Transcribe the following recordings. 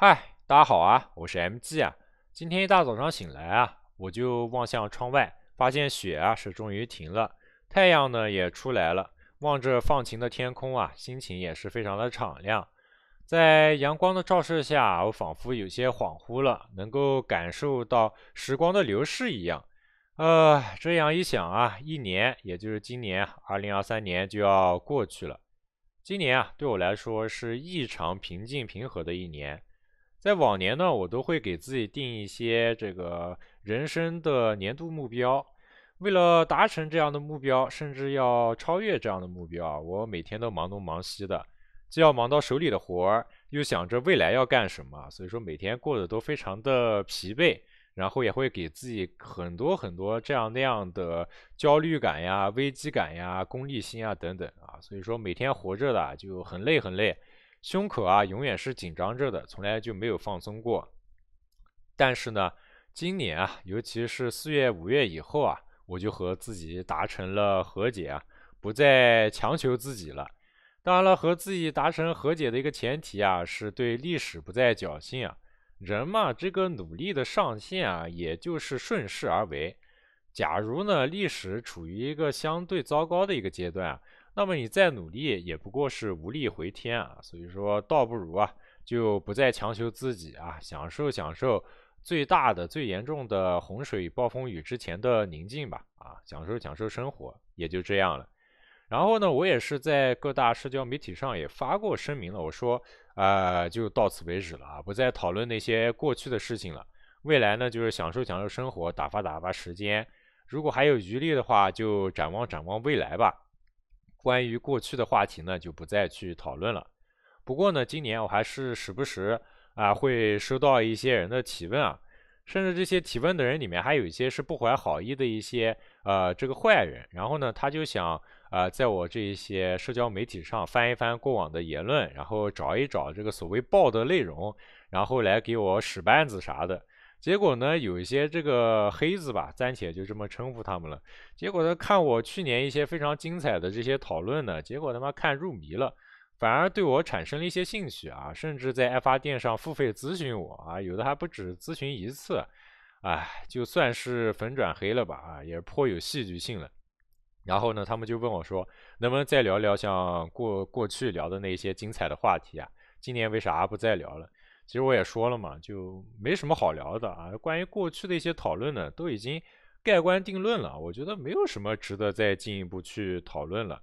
嗨，大家好啊！我是 MG 啊。今天一大早上醒来啊，我就望向窗外，发现雪啊是终于停了，太阳呢也出来了。望着放晴的天空啊，心情也是非常的敞亮。在阳光的照射下，我仿佛有些恍惚了，能够感受到时光的流逝一样。呃，这样一想啊，一年，也就是今年二零二三年就要过去了。今年啊，对我来说是异常平静平和的一年。在往年呢，我都会给自己定一些这个人生的年度目标，为了达成这样的目标，甚至要超越这样的目标啊，我每天都忙东忙西的，既要忙到手里的活儿，又想着未来要干什么，所以说每天过得都非常的疲惫，然后也会给自己很多很多这样那样的焦虑感呀、危机感呀、功利心啊等等啊，所以说每天活着的就很累很累。胸口啊，永远是紧张着的，从来就没有放松过。但是呢，今年啊，尤其是四月、五月以后啊，我就和自己达成了和解啊，不再强求自己了。当然了，和自己达成和解的一个前提啊，是对历史不再侥幸啊。人嘛，这个努力的上限啊，也就是顺势而为。假如呢，历史处于一个相对糟糕的一个阶段啊。那么你再努力也不过是无力回天啊，所以说倒不如啊，就不再强求自己啊，享受享受最大的、最严重的洪水与暴风雨之前的宁静吧。啊，享受享受生活也就这样了。然后呢，我也是在各大社交媒体上也发过声明了，我说啊，就到此为止了啊，不再讨论那些过去的事情了。未来呢，就是享受享受生活，打发打发时间。如果还有余力的话，就展望展望未来吧。关于过去的话题呢，就不再去讨论了。不过呢，今年我还是时不时啊，会收到一些人的提问啊，甚至这些提问的人里面还有一些是不怀好意的一些呃这个坏人，然后呢，他就想呃在我这一些社交媒体上翻一翻过往的言论，然后找一找这个所谓爆的内容，然后来给我使绊子啥的。结果呢，有一些这个黑子吧，暂且就这么称呼他们了。结果呢，看我去年一些非常精彩的这些讨论呢，结果他妈看入迷了，反而对我产生了一些兴趣啊，甚至在爱发电上付费咨询我啊，有的还不止咨询一次，哎，就算是粉转黑了吧，啊，也颇有戏剧性了。然后呢，他们就问我说，能不能再聊聊像过过去聊的那些精彩的话题啊？今年为啥不再聊了？其实我也说了嘛，就没什么好聊的啊。关于过去的一些讨论呢，都已经盖棺定论了。我觉得没有什么值得再进一步去讨论了。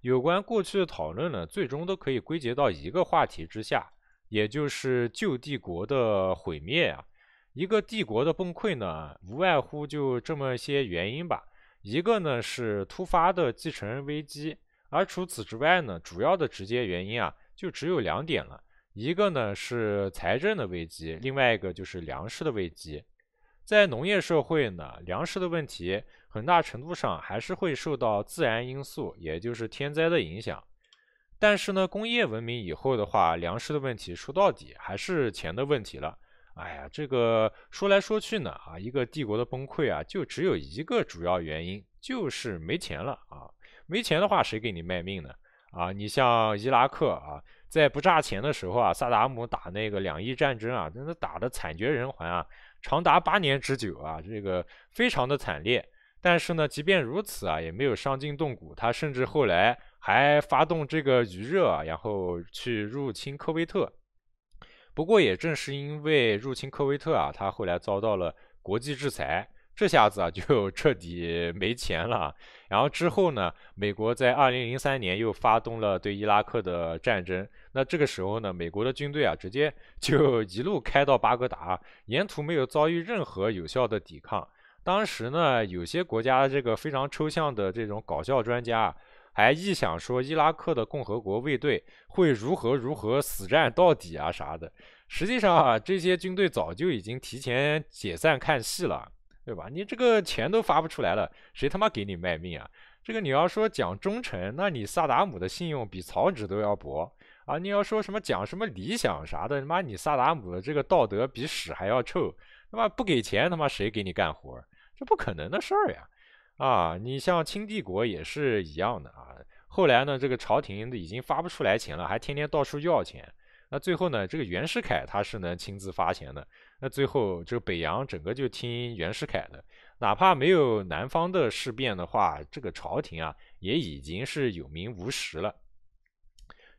有关过去的讨论呢，最终都可以归结到一个话题之下，也就是旧帝国的毁灭啊。一个帝国的崩溃呢，无外乎就这么些原因吧。一个呢是突发的继承危机，而除此之外呢，主要的直接原因啊，就只有两点了。一个呢是财政的危机，另外一个就是粮食的危机。在农业社会呢，粮食的问题很大程度上还是会受到自然因素，也就是天灾的影响。但是呢，工业文明以后的话，粮食的问题说到底还是钱的问题了。哎呀，这个说来说去呢，啊，一个帝国的崩溃啊，就只有一个主要原因，就是没钱了啊。没钱的话，谁给你卖命呢？啊，你像伊拉克啊。在不炸钱的时候啊，萨达姆打那个两伊战争啊，真的打的惨绝人寰啊，长达八年之久啊，这个非常的惨烈。但是呢，即便如此啊，也没有伤筋动骨。他甚至后来还发动这个余热啊，然后去入侵科威特。不过也正是因为入侵科威特啊，他后来遭到了国际制裁。这下子啊就彻底没钱了。然后之后呢，美国在二零零三年又发动了对伊拉克的战争。那这个时候呢，美国的军队啊直接 就一路开到巴格达，沿途没有遭遇任何有效的抵抗。当时呢，有些国家这个非常抽象的这种搞笑专家，还臆想说伊拉克的共和国卫队会如何如何死战到底啊啥的。实际上啊，这些军队早就已经提前解散看戏了。对吧？你这个钱都发不出来了，谁他妈给你卖命啊？这个你要说讲忠诚，那你萨达姆的信用比草纸都要薄啊！你要说什么讲什么理想啥的，他妈你萨达姆的这个道德比屎还要臭。他妈不给钱，他妈谁给你干活？这不可能的事儿呀！啊，你像清帝国也是一样的啊。后来呢，这个朝廷已经发不出来钱了，还天天到处要钱。那最后呢，这个袁世凯他是能亲自发钱的。那最后，这个北洋整个就听袁世凯的，哪怕没有南方的事变的话，这个朝廷啊，也已经是有名无实了。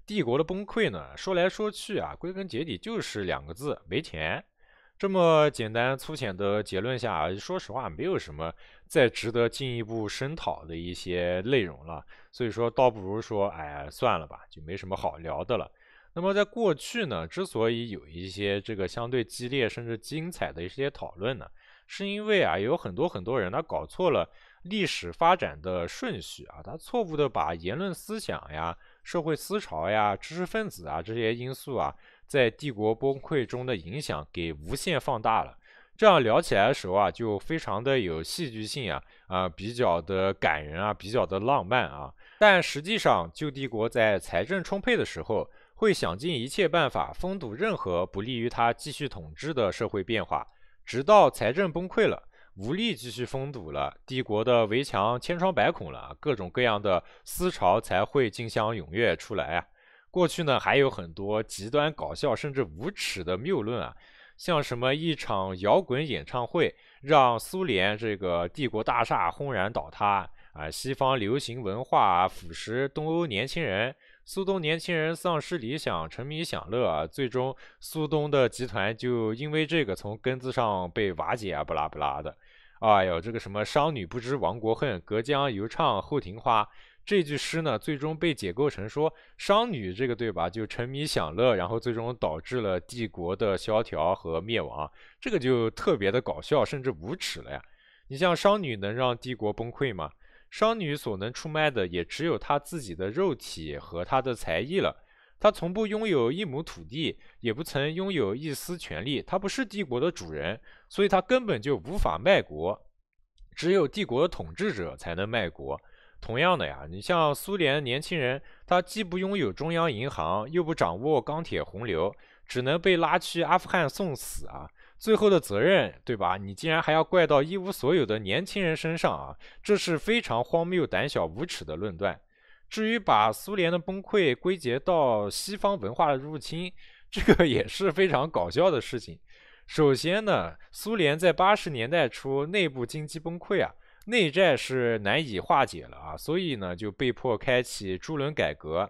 帝国的崩溃呢，说来说去啊，归根结底就是两个字：没钱。这么简单粗浅的结论下，说实话，没有什么再值得进一步深讨的一些内容了。所以说，倒不如说，哎算了吧，就没什么好聊的了。那么，在过去呢，之所以有一些这个相对激烈甚至精彩的一些讨论呢，是因为啊，有很多很多人他搞错了历史发展的顺序啊，他错误的把言论思想呀、社会思潮呀、知识分子啊这些因素啊，在帝国崩溃中的影响给无限放大了。这样聊起来的时候啊，就非常的有戏剧性啊，啊，比较的感人啊，比较的浪漫啊。但实际上，旧帝国在财政充沛的时候。会想尽一切办法封堵任何不利于他继续统治的社会变化，直到财政崩溃了，无力继续封堵了，帝国的围墙千疮百孔了，各种各样的思潮才会竞相踊跃出来啊！过去呢，还有很多极端搞笑甚至无耻的谬论啊，像什么一场摇滚演唱会让苏联这个帝国大厦轰然倒塌啊，西方流行文化腐蚀东欧年轻人。苏东年轻人丧失理想，沉迷享乐啊，最终苏东的集团就因为这个从根子上被瓦解啊，不拉不拉的。哎呦，这个什么商女不知亡国恨，隔江犹唱后庭花这句诗呢，最终被解构成说商女这个对吧，就沉迷享乐，然后最终导致了帝国的萧条和灭亡，这个就特别的搞笑，甚至无耻了呀。你像商女能让帝国崩溃吗？商女所能出卖的也只有她自己的肉体和她的才艺了。她从不拥有一亩土地，也不曾拥有一丝权利。她不是帝国的主人，所以她根本就无法卖国。只有帝国的统治者才能卖国。同样的呀，你像苏联年轻人，他既不拥有中央银行，又不掌握钢铁洪流，只能被拉去阿富汗送死啊。最后的责任，对吧？你竟然还要怪到一无所有的年轻人身上啊！这是非常荒谬、胆小无耻的论断。至于把苏联的崩溃归结到西方文化的入侵，这个也是非常搞笑的事情。首先呢，苏联在八十年代初内部经济崩溃啊，内债是难以化解了啊，所以呢就被迫开启猪轮改革。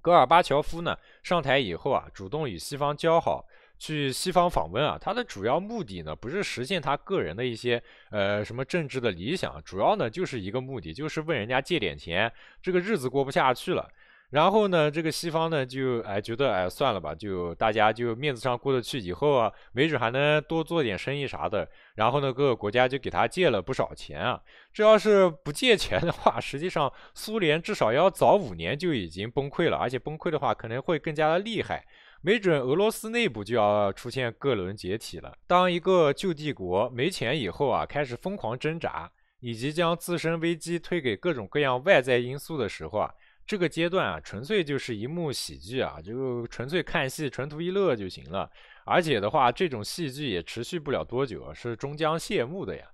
戈尔巴乔夫呢上台以后啊，主动与西方交好。去西方访问啊，他的主要目的呢，不是实现他个人的一些呃什么政治的理想，主要呢就是一个目的，就是问人家借点钱，这个日子过不下去了。然后呢，这个西方呢就哎觉得哎算了吧，就大家就面子上过得去，以后啊没准还能多做点生意啥的。然后呢，各个国家就给他借了不少钱啊。这要是不借钱的话，实际上苏联至少要早五年就已经崩溃了，而且崩溃的话可能会更加的厉害。没准俄罗斯内部就要出现各轮解体了。当一个旧帝国没钱以后啊，开始疯狂挣扎，以及将自身危机推给各种各样外在因素的时候啊，这个阶段啊，纯粹就是一幕喜剧啊，就纯粹看戏、纯图一乐就行了。而且的话，这种戏剧也持续不了多久，是终将谢幕的呀。